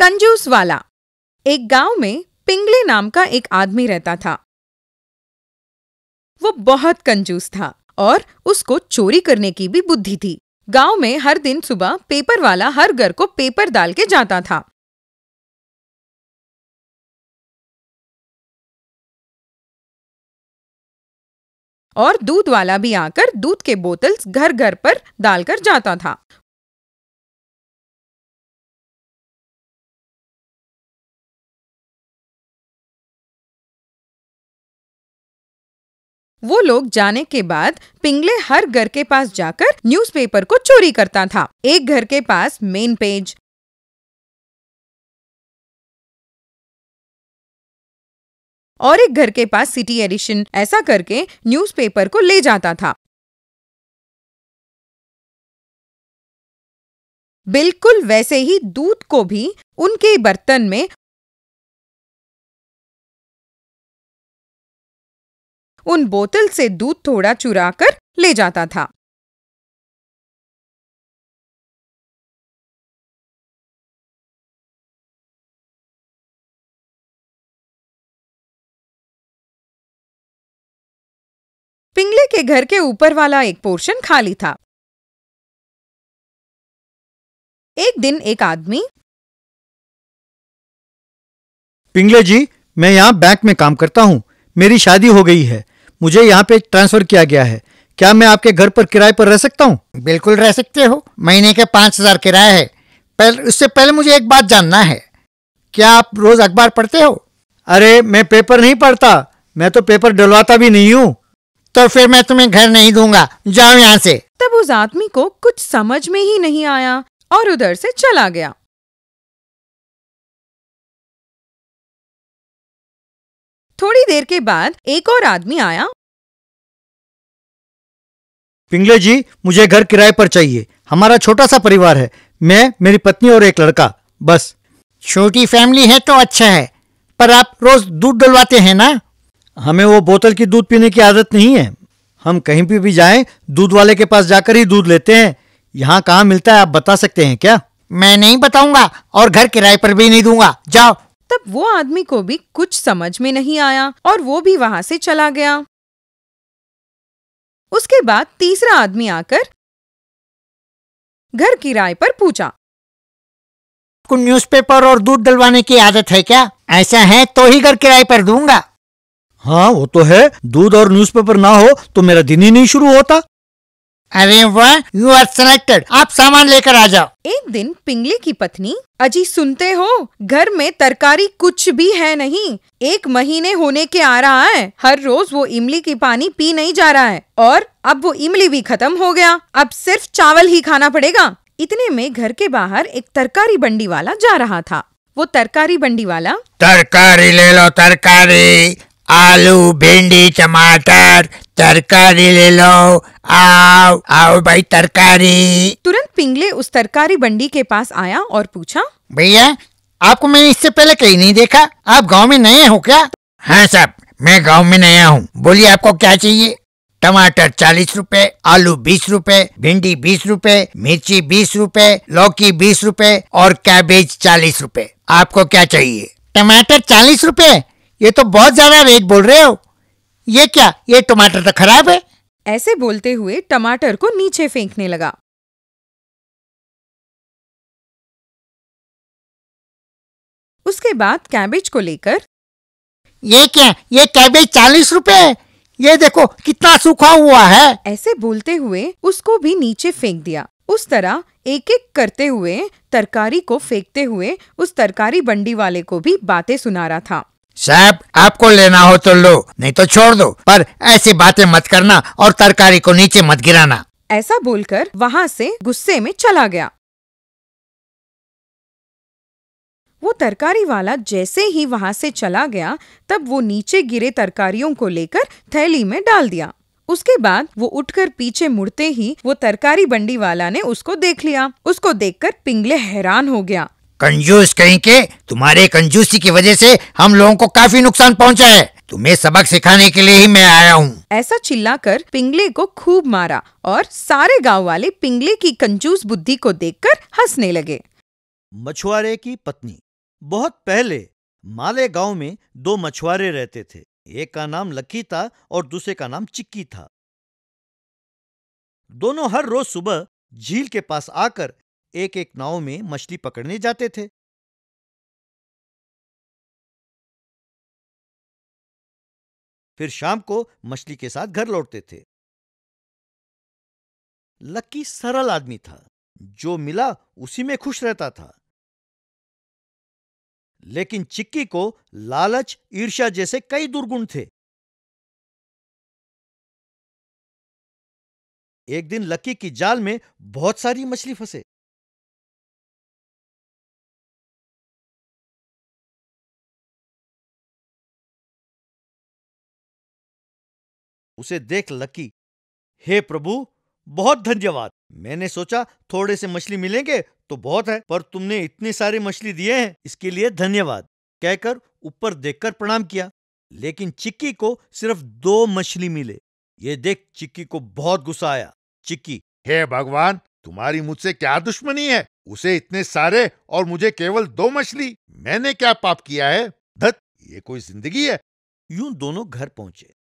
कंजूस वाला एक गांव में पिंगले नाम का एक आदमी रहता था वो बहुत कंजूस था और उसको चोरी करने की भी बुद्धि थी गांव में हर दिन सुबह पेपर वाला हर घर को पेपर डाल के जाता था और दूध वाला भी आकर दूध के बोतल्स घर घर पर डालकर जाता था वो लोग जाने के बाद पिंगले हर घर के पास जाकर न्यूज़पेपर को चोरी करता था एक घर के पास मेन पेज और एक घर के पास सिटी एडिशन ऐसा करके न्यूज़पेपर को ले जाता था बिल्कुल वैसे ही दूध को भी उनके बर्तन में उन बोतल से दूध थोड़ा चुरा कर ले जाता था पिंगले के घर के ऊपर वाला एक पोर्शन खाली था एक दिन एक आदमी पिंगले जी मैं यहाँ बैंक में काम करता हूँ मेरी शादी हो गई है मुझे यहाँ पे ट्रांसफर किया गया है क्या मैं आपके घर पर किराए पर रह सकता हूँ बिल्कुल रह सकते हो महीने के पाँच हजार किराया है पहल, उससे पहले मुझे एक बात जानना है क्या आप रोज अखबार पढ़ते हो अरे मैं पेपर नहीं पढ़ता मैं तो पेपर डलवाता भी नहीं हूँ तो फिर मैं तुम्हें घर नहीं दूंगा जाओ यहाँ से तब उस आदमी को कुछ समझ में ही नहीं आया और उधर से चला गया थोड़ी देर के बाद एक और आदमी आया पिंगले जी मुझे घर किराए पर चाहिए हमारा छोटा सा परिवार है मैं मेरी पत्नी और एक लड़का बस छोटी फैमिली है तो अच्छा है पर आप रोज दूध डलवाते हैं ना हमें वो बोतल की दूध पीने की आदत नहीं है हम कहीं भी भी जाएं दूध वाले के पास जाकर ही दूध लेते हैं यहाँ कहाँ मिलता है आप बता सकते हैं क्या मैं नहीं बताऊंगा और घर किराए पर भी नहीं दूंगा जाओ तब वो आदमी को भी कुछ समझ में नहीं आया और वो भी वहां से चला गया उसके बाद तीसरा आदमी आकर घर किराए पर पूछा आपको न्यूज़पेपर और दूध डलवाने की आदत है क्या ऐसा है तो ही घर किराए पर दूंगा हाँ वो तो है दूध और न्यूज़पेपर ना हो तो मेरा दिन ही नहीं शुरू होता अरे वाह यू आर सिलेक्टेड आप सामान लेकर आ जाओ एक दिन पिंगली की पत्नी अजी सुनते हो घर में तरकारी कुछ भी है नहीं एक महीने होने के आ रहा है हर रोज वो इमली की पानी पी नहीं जा रहा है और अब वो इमली भी खत्म हो गया अब सिर्फ चावल ही खाना पड़ेगा इतने में घर के बाहर एक तरकारी बंडी वाला जा रहा था वो तरकारी बंडी वाला तरकारी ले लो तरकारी आलू भिंडी टमाटर तरकारी ले लो आओ आओ भाई तरकारी तुरंत पिंगले उस तरकारी बंडी के पास आया और पूछा भैया आपको मैंने इससे पहले कहीं नहीं देखा आप गांव में नए हो क्या हाँ साहब मैं गांव में नया हूँ बोलिए आपको क्या चाहिए टमाटर चालीस रुपए आलू बीस रुपए भिंडी बीस रुपए मिर्ची बीस रुपए लौकी बीस रुपए और कैबेज चालीस रुपए आपको क्या चाहिए टमाटर चालीस रुपए ये तो बहुत ज्यादा रेट बोल रहे हो ये क्या ये टमाटर तो खराब है ऐसे बोलते हुए टमाटर को नीचे फेंकने लगा उसके बाद कैबेज को लेकर ये क्या ये कैबेज चालीस रुपए ये देखो कितना सूखा हुआ है ऐसे बोलते हुए उसको भी नीचे फेंक दिया उस तरह एक एक करते हुए तरकारी को फेंकते हुए उस तरकारी बंडी वाले को भी बातें सुना रहा था साहब आपको लेना हो तो लो नहीं तो छोड़ दो पर ऐसी बातें मत करना और तरकारी को नीचे मत गिराना ऐसा बोलकर वहाँ से गुस्से में चला गया वो तरकारी वाला जैसे ही वहाँ से चला गया तब वो नीचे गिरे तरकारियों को लेकर थैली में डाल दिया उसके बाद वो उठकर पीछे मुड़ते ही वो तरकारी बंडी वाला ने उसको देख लिया उसको देखकर पिंगले हैरान हो गया कंजूस कहीं के तुम्हारे कंजूसी की वजह से हम लोगों को काफी नुकसान पहुंचा है तुम्हें सबक सिखाने के लिए ही मैं आया हूँ ऐसा चिल्लाकर पिंगले को खूब मारा और सारे गांव वाले पिंगले की कंजूस बुद्धि को देखकर हंसने लगे मछुआरे की पत्नी बहुत पहले माले गांव में दो मछुआरे रहते थे एक का नाम लक्की था और दूसरे का नाम चिक्की था दोनों हर रोज सुबह झील के पास आकर एक एक नाव में मछली पकड़ने जाते थे फिर शाम को मछली के साथ घर लौटते थे लक्की सरल आदमी था जो मिला उसी में खुश रहता था लेकिन चिक्की को लालच ईर्ष्या जैसे कई दुर्गुण थे एक दिन लकी की जाल में बहुत सारी मछली फंसे उसे देख लकी हे प्रभु बहुत धन्यवाद मैंने सोचा थोड़े से मछली मिलेंगे तो बहुत है पर तुमने इतनी सारी मछली दिए हैं इसके लिए धन्यवाद कहकर ऊपर देखकर प्रणाम किया लेकिन चिक्की को सिर्फ दो मछली मिले ये देख चिक्की को बहुत गुस्सा आया चिक्की हे भगवान तुम्हारी मुझसे क्या दुश्मनी है उसे इतने सारे और मुझे केवल दो मछली मैंने क्या पाप किया है धत ये कोई जिंदगी है यूं दोनों घर पहुंचे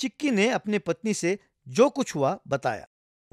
चिक्की ने अपनी पत्नी से जो कुछ हुआ बताया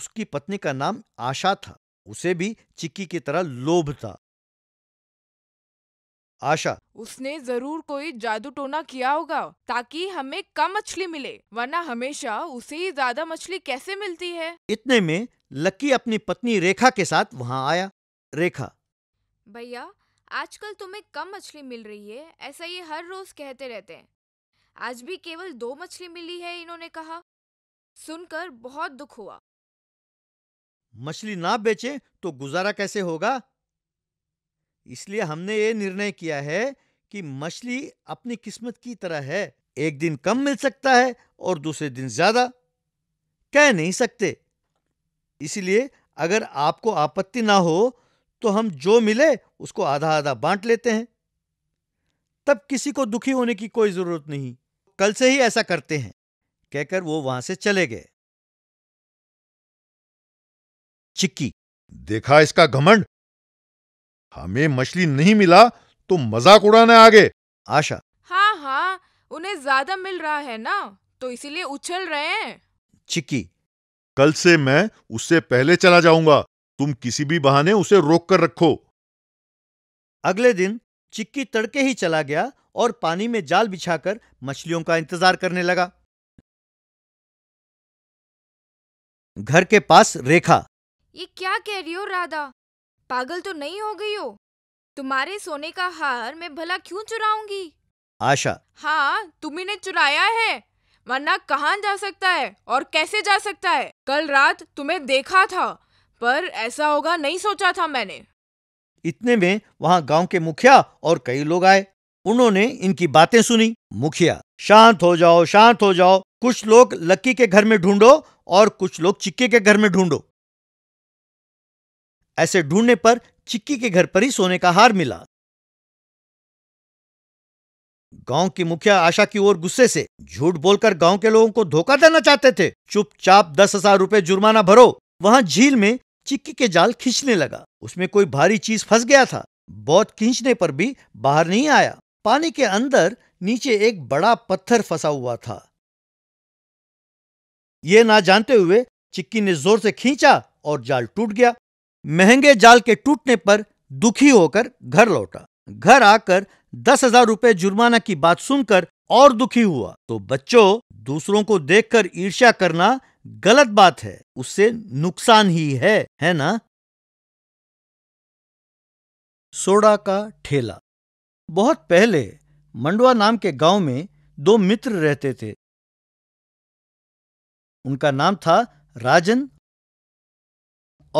उसकी पत्नी का नाम आशा था उसे भी चिक्की की तरह लोभ था आशा उसने जरूर कोई जादू टोना किया होगा ताकि हमें कम मछली मिले वरना हमेशा उसे ही ज्यादा मछली कैसे मिलती है इतने में लकी अपनी पत्नी रेखा के साथ वहाँ आया रेखा भैया आजकल तुम्हें कम मछली मिल रही है ऐसा ये हर रोज कहते रहते हैं आज भी केवल दो मछली मिली है इन्होंने कहा सुनकर बहुत दुख हुआ मछली ना बेचे तो गुजारा कैसे होगा इसलिए हमने ये निर्णय किया है कि मछली अपनी किस्मत की तरह है एक दिन कम मिल सकता है और दूसरे दिन ज्यादा कह नहीं सकते इसलिए अगर आपको आपत्ति ना हो तो हम जो मिले उसको आधा आधा बांट लेते हैं तब किसी को दुखी होने की कोई जरूरत नहीं कल से ही ऐसा करते हैं कहकर वो वहां से चले गए चिक्की देखा इसका घमंड हमें मछली नहीं मिला तो मजाक उड़ाने आगे आशा हाँ हाँ उन्हें ज्यादा मिल रहा है ना तो इसीलिए उछल रहे हैं चिक्की कल से मैं उससे पहले चला जाऊंगा तुम किसी भी बहाने उसे रोक कर रखो अगले दिन चिक्की तड़के ही चला गया और पानी में जाल बिछाकर मछलियों का इंतजार करने लगा घर के पास रेखा ये क्या कह रही हो राधा पागल तो नहीं हो गई हो तुम्हारे सोने का हार मैं भला क्यों चुराऊंगी आशा हाँ तुम्ही चुराया है वरना कहाँ जा सकता है और कैसे जा सकता है कल रात तुम्हें देखा था पर ऐसा होगा नहीं सोचा था मैंने इतने में वहाँ गांव के मुखिया और कई लोग आए उन्होंने इनकी बातें सुनी मुखिया शांत हो जाओ शांत हो जाओ कुछ लोग लक्की के घर में ढूंढो और कुछ लोग चिक्की के घर में ढूंढो ऐसे ढूंढने पर चिक्की के घर पर ही सोने का हार मिला गांव की मुखिया आशा की ओर गुस्से से झूठ बोलकर गांव के लोगों को धोखा देना चाहते थे चुपचाप दस हजार रुपए जुर्माना भरो वहां झील में चिक्की के जाल खींचने लगा उसमें कोई भारी चीज फंस गया था बहुत खींचने पर भी बाहर नहीं आया पानी के अंदर नीचे एक बड़ा पत्थर फंसा हुआ था यह ना जानते हुए चिक्की ने जोर से खींचा और जाल टूट गया महंगे जाल के टूटने पर दुखी होकर घर लौटा घर आकर दस हजार रुपए जुर्माना की बात सुनकर और दुखी हुआ तो बच्चों दूसरों को देखकर ईर्ष्या करना गलत बात है उससे नुकसान ही है है ना सोडा का ठेला बहुत पहले मंडवा नाम के गांव में दो मित्र रहते थे उनका नाम था राजन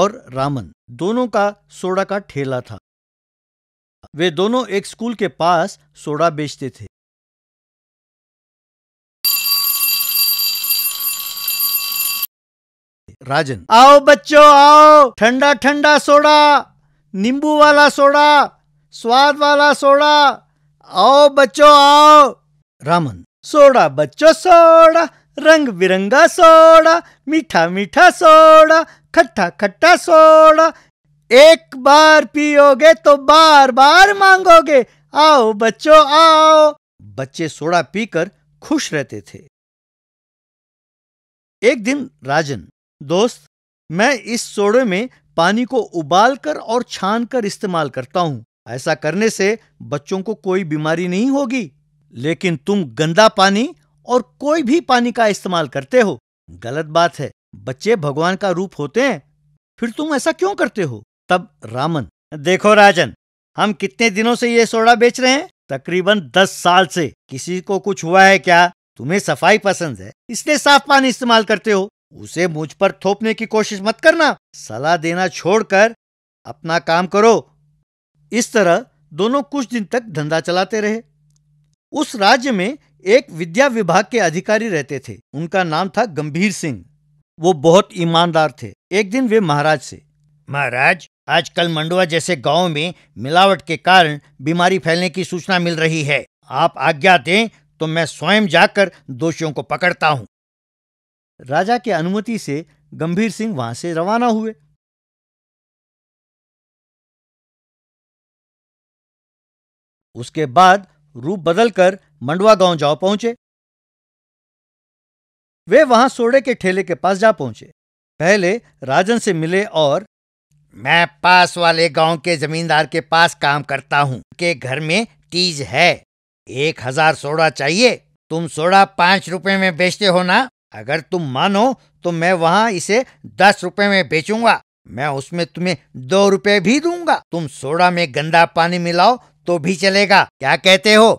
और रामन दोनों का सोडा का ठेला था वे दोनों एक स्कूल के पास सोडा बेचते थे राजन आओ बच्चों आओ ठंडा ठंडा सोडा नींबू वाला सोडा स्वाद वाला सोडा आओ बच्चो आओ रामन सोडा बच्चो सोडा रंग बिरंगा सोडा मीठा मीठा सोडा खट्टा खट्टा सोडा एक बार पियोगे तो बार बार मांगोगे आओ बच्चो आओ बच्चे सोडा पीकर खुश रहते थे एक दिन राजन दोस्त मैं इस सोडे में पानी को उबालकर और छानकर इस्तेमाल करता हूँ ऐसा करने से बच्चों को कोई बीमारी नहीं होगी लेकिन तुम गंदा पानी और कोई भी पानी का इस्तेमाल करते हो गलत बात है बच्चे भगवान का रूप होते हैं फिर तुम ऐसा क्यों करते हो तब रामन देखो राजन हम कितने दिनों से ये सोडा बेच रहे हैं तकरीबन दस साल से किसी को कुछ हुआ है क्या तुम्हें सफाई पसंद है इसलिए साफ पानी इस्तेमाल करते हो उसे मुझ पर थोपने की कोशिश मत करना सलाह देना छोड़कर अपना काम करो इस तरह दोनों कुछ दिन तक धंधा चलाते रहे उस राज्य में एक विद्या विभाग के अधिकारी रहते थे उनका नाम था गंभीर सिंह वो बहुत ईमानदार थे एक दिन वे महाराज से महाराज आजकल मंडुआ जैसे गांव में मिलावट के कारण बीमारी फैलने की सूचना मिल रही है आप आज्ञा दें तो मैं स्वयं जाकर दोषियों को पकड़ता हूं राजा के अनुमति से गंभीर सिंह वहां से रवाना हुए उसके बाद रूप बदलकर मंडवा गांव जाओ पहुंचे वे वहां सोड़े के ठेले के पास जा पहुंचे पहले राजन से मिले और मैं पास वाले गांव के जमींदार के पास काम करता हूँ के घर में तीज है एक हजार सोडा चाहिए तुम सोडा पांच रुपए में बेचते हो ना अगर तुम मानो तो मैं वहां इसे दस रुपए में बेचूंगा मैं उसमें तुम्हें दो रुपए भी दूंगा तुम सोडा में गंदा पानी मिलाओ तो भी चलेगा क्या कहते हो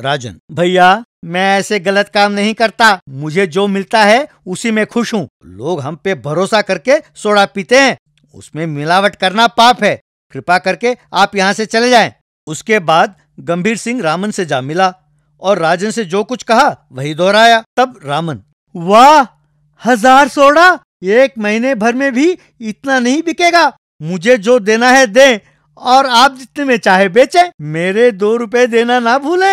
राजन भैया मैं ऐसे गलत काम नहीं करता मुझे जो मिलता है उसी में खुश हूँ लोग हम पे भरोसा करके सोडा पीते हैं उसमें मिलावट करना पाप है कृपा करके आप यहाँ से चले जाएं। उसके बाद गंभीर सिंह रामन से जा मिला और राजन से जो कुछ कहा वही दोहराया तब रामन वाह हजार सोडा एक महीने भर में भी इतना नहीं बिकेगा मुझे जो देना है दे और आप जितने में चाहे बेचे मेरे दो रुपए देना ना भूले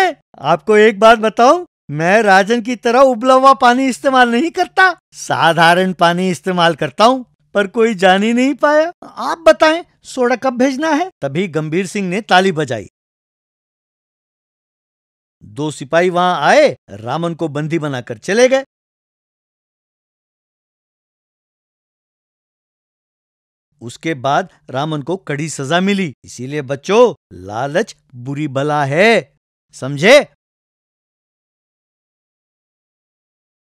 आपको एक बात बताऊं मैं राजन की तरह उबला हुआ पानी इस्तेमाल नहीं करता साधारण पानी इस्तेमाल करता हूँ पर कोई जान ही नहीं पाया आप बताएं सोडा कब भेजना है तभी गंभीर सिंह ने ताली बजाई दो सिपाही वहां आए रामन को बंदी बनाकर चले गए उसके बाद रामन को कड़ी सजा मिली इसीलिए बच्चों लालच बुरी बला है समझे